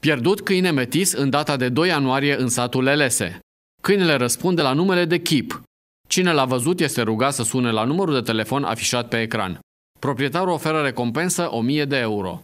Pierdut câine metis în data de 2 ianuarie în satul Elese. Câinele răspunde la numele de chip. Cine l-a văzut este rugat să sune la numărul de telefon afișat pe ecran. Proprietarul oferă recompensă 1000 de euro.